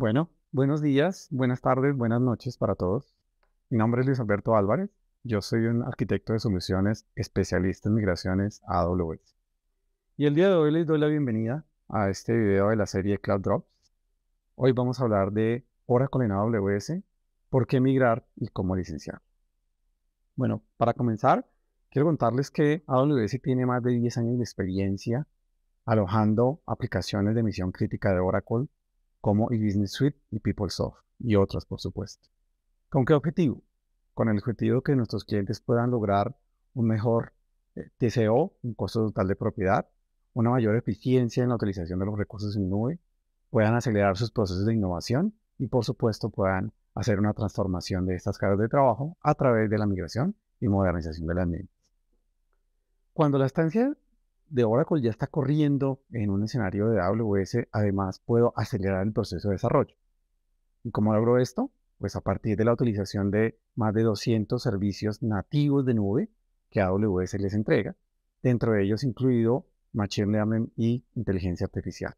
Bueno, buenos días, buenas tardes, buenas noches para todos. Mi nombre es Luis Alberto Álvarez. Yo soy un arquitecto de soluciones especialista en migraciones a AWS. Y el día de hoy les doy la bienvenida a este video de la serie Cloud Drops. Hoy vamos a hablar de Oracle en AWS, por qué migrar y cómo licenciar. Bueno, para comenzar, quiero contarles que AWS tiene más de 10 años de experiencia alojando aplicaciones de misión crítica de Oracle como Business Suite y PeopleSoft y otras, por supuesto. ¿Con qué objetivo? Con el objetivo de que nuestros clientes puedan lograr un mejor eh, TCO, un costo total de propiedad, una mayor eficiencia en la utilización de los recursos en nube, puedan acelerar sus procesos de innovación y, por supuesto, puedan hacer una transformación de estas cargas de trabajo a través de la migración y modernización de la mismas. Cuando la estancia de Oracle ya está corriendo en un escenario de AWS, además puedo acelerar el proceso de desarrollo. ¿Y cómo logro esto? Pues a partir de la utilización de más de 200 servicios nativos de nube que AWS les entrega, dentro de ellos incluido Machine Learning y inteligencia artificial.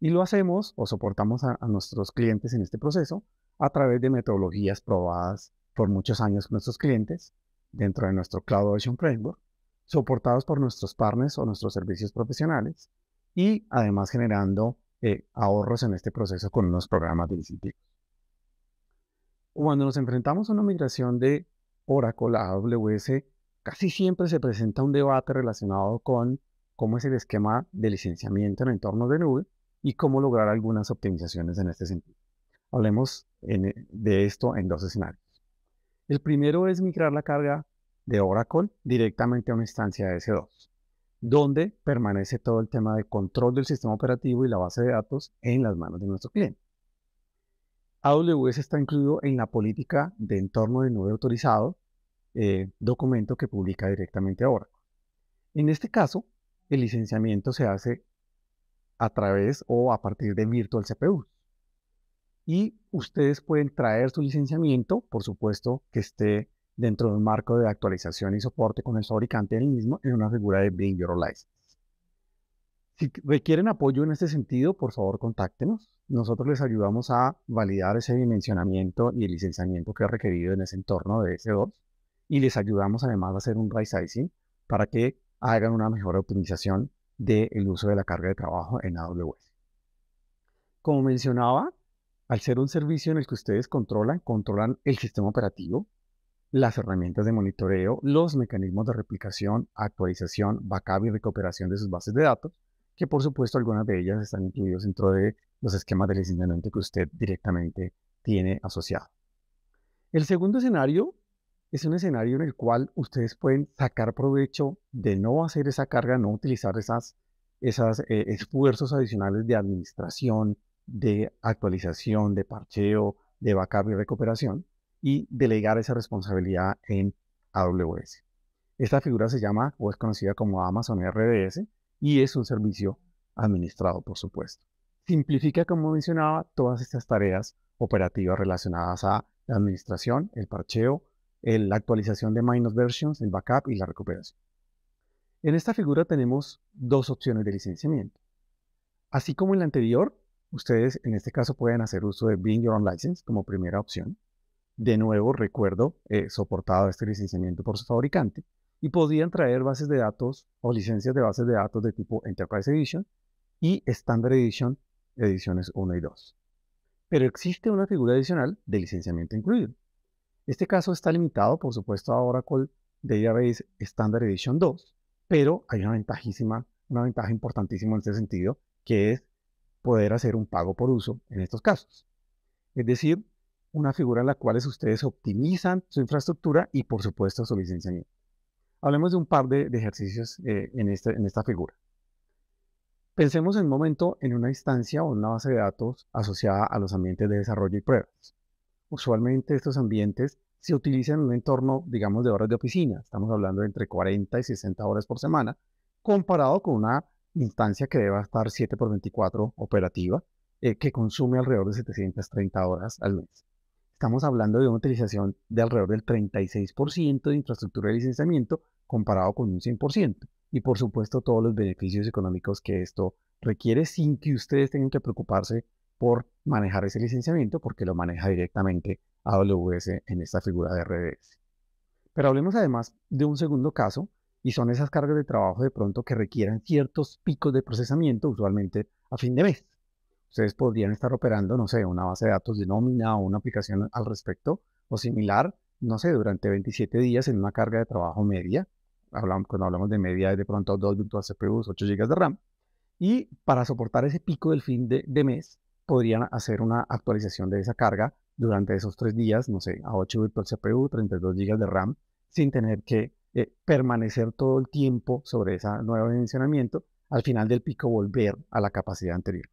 Y lo hacemos o soportamos a, nuestros clientes en este proceso a través de metodologías probadas por muchos años con nuestros clientes dentro de nuestro Cloud Ocean Framework soportados por nuestros partners o nuestros servicios profesionales y además generando eh, ahorros en este proceso con unos programas de incentivos. Cuando nos enfrentamos a una migración de Oracle a AWS, casi siempre se presenta un debate relacionado con cómo es el esquema de licenciamiento en entornos de nube y cómo lograr algunas optimizaciones en este sentido. Hablemos de esto en dos escenarios. El primero es migrar la carga de Oracle directamente a una instancia de S2, donde permanece todo el tema de control del sistema operativo y la base de datos en las manos de nuestro cliente. AWS está incluido en la política de entorno de nube autorizado, eh, documento que publica directamente Oracle. En este caso, el licenciamiento se hace a través o a partir de Virtual CPU. Y ustedes pueden traer su licenciamiento, por supuesto que esté dentro de un marco de actualización y soporte con el fabricante del mismo en una figura de Bring Your License. Si requieren apoyo en este sentido, por favor contáctenos. Nosotros les ayudamos a validar ese dimensionamiento y el licenciamiento que ha requerido en ese entorno de S2 y les ayudamos además a hacer un resizing para que hagan una mejor optimización del uso de la carga de trabajo en AWS. Como mencionaba, al ser un servicio en el que ustedes controlan, controlan el sistema operativo, las herramientas de monitoreo, los mecanismos de replicación, actualización, backup y recuperación de sus bases de datos, que por supuesto algunas de ellas están incluidas dentro de los esquemas de licenciamiento que usted directamente tiene asociado. El segundo escenario es un escenario en el cual ustedes pueden sacar provecho de no hacer esa carga, no utilizar esos esas, eh, esfuerzos adicionales de administración, de actualización, de parcheo, de backup y recuperación, y delegar esa responsabilidad en AWS. Esta figura se llama o es conocida como Amazon RDS y es un servicio administrado, por supuesto. Simplifica, como mencionaba, todas estas tareas operativas relacionadas a la administración, el parcheo, la actualización de minus versions, el backup y la recuperación. En esta figura tenemos dos opciones de licenciamiento. Así como en la anterior, ustedes en este caso pueden hacer uso de Bring Your Own License como primera opción de nuevo, recuerdo, eh, soportado este licenciamiento por su fabricante, y podían traer bases de datos o licencias de bases de datos de tipo Enterprise Edition y Standard Edition, ediciones 1 y 2. Pero existe una figura adicional de licenciamiento incluido. Este caso está limitado, por supuesto, ahora con Database Standard Edition 2, pero hay una ventajísima, una ventaja importantísima en este sentido, que es poder hacer un pago por uso en estos casos. Es decir, una figura en la cual ustedes optimizan su infraestructura y por supuesto su licenciamiento. Hablemos de un par de, ejercicios eh, en, este, en esta figura. Pensemos en un momento en una instancia o una base de datos asociada a los ambientes de desarrollo y pruebas. Usualmente estos ambientes se utilizan en un entorno, digamos, de horas de oficina. Estamos hablando de entre 40 y 60 horas por semana, comparado con una instancia que debe estar 7 por 24 operativa, eh, que consume alrededor de 730 horas al mes estamos hablando de una utilización de alrededor del 36% de infraestructura de licenciamiento comparado con un 100%. Y por supuesto todos los beneficios económicos que esto requiere sin que ustedes tengan que preocuparse por manejar ese licenciamiento porque lo maneja directamente AWS en esta figura de RDS. Pero hablemos además de un segundo caso y son esas cargas de trabajo de pronto que requieran ciertos picos de procesamiento usualmente a fin de mes ustedes podrían estar operando, no sé, una base de datos de nómina o una aplicación al respecto o similar, no sé, durante 27 días en una carga de trabajo media. Hablamos, cuando hablamos de media, es de pronto dos virtual CPUs, 8 GB de RAM. Y para soportar ese pico del fin de, mes, podrían hacer una actualización de esa carga durante esos tres días, no sé, a 8 virtual CPU, 32 GB de RAM, sin tener que eh, permanecer todo el tiempo sobre ese nuevo dimensionamiento, al final del pico volver a la capacidad anterior.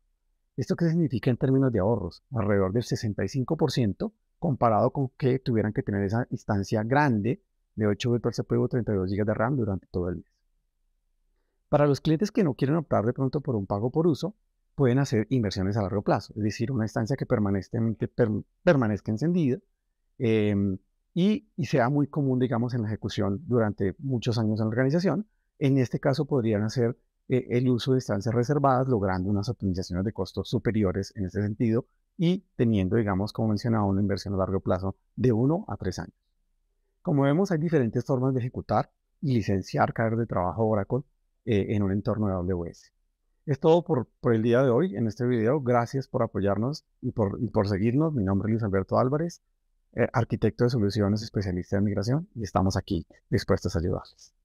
¿Esto qué significa en términos de ahorros? Alrededor del 65% comparado con que tuvieran que tener esa instancia grande de 8 GB CPU o 32 GB de RAM durante todo el mes. Para los clientes que no quieren optar de pronto por un pago por uso, pueden hacer inversiones a largo plazo, es decir, una instancia que permanezca, permanezca encendida em, y, y, sea muy común, digamos, en la ejecución durante muchos años en la organización. En este caso podrían hacer eh, el uso de instancias reservadas, logrando unas optimizaciones de costos superiores en ese sentido y teniendo, digamos, como mencionaba, una inversión a largo plazo de 1 a tres años. Como vemos, hay diferentes formas de ejecutar y licenciar cargas de trabajo Oracle eh, en un entorno de AWS. Es todo por, el día de hoy en este video. Gracias por apoyarnos y por, seguirnos. Mi nombre es Luis Alberto Álvarez, eh, arquitecto de soluciones, especialista en migración, y estamos aquí dispuestos a ayudarles.